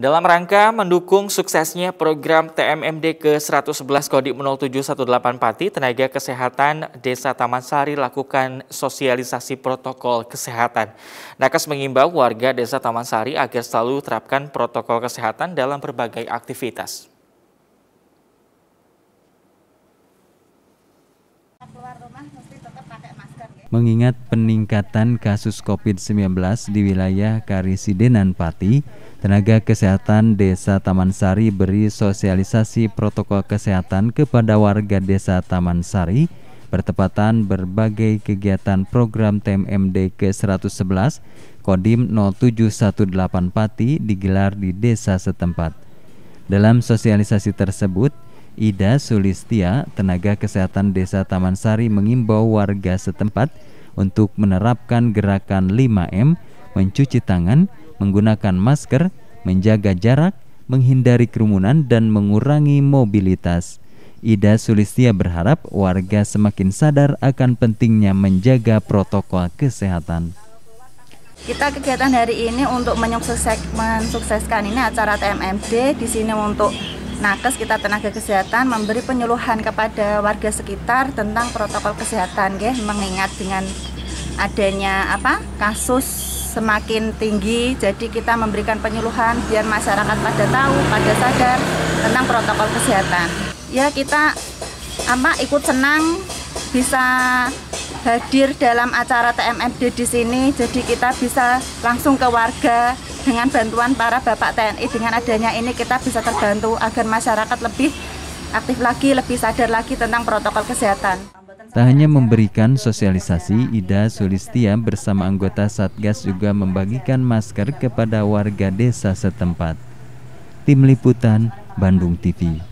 Dalam rangka mendukung suksesnya program TMMD ke-111 Kodim 0718 Pati, Tenaga Kesehatan Desa Taman Sari lakukan sosialisasi protokol kesehatan. Nakes mengimbau warga Desa Taman Sari agar selalu terapkan protokol kesehatan dalam berbagai aktivitas mengingat peningkatan kasus COVID-19 di wilayah Karisidenan Pati, tenaga kesehatan Desa Taman Sari beri sosialisasi protokol kesehatan kepada warga Desa Taman Sari bertepatan berbagai kegiatan program TMMD ke-111 Kodim 0718 Pati digelar di desa setempat. Dalam sosialisasi tersebut, Ida Sulistia, tenaga kesehatan Desa Taman Sari mengimbau warga setempat untuk menerapkan gerakan 5M, mencuci tangan, menggunakan masker, menjaga jarak, menghindari kerumunan dan mengurangi mobilitas. Ida Sulistia berharap warga semakin sadar akan pentingnya menjaga protokol kesehatan. Kita kegiatan hari ini untuk mensukseskan ini acara TMMD di sini untuk nakes kita tenaga kesehatan memberi penyuluhan kepada warga sekitar tentang protokol kesehatan ya mengingat dengan adanya apa kasus semakin tinggi jadi kita memberikan penyuluhan biar masyarakat pada tahu pada sadar tentang protokol kesehatan ya kita apa ikut senang bisa hadir dalam acara TMMD di sini jadi kita bisa langsung ke warga dengan bantuan para Bapak TNI dengan adanya ini kita bisa terbantu agar masyarakat lebih aktif lagi, lebih sadar lagi tentang protokol kesehatan. Tak hanya memberikan sosialisasi, Ida Sulistia bersama anggota Satgas juga membagikan masker kepada warga desa setempat. Tim Liputan, Bandung TV.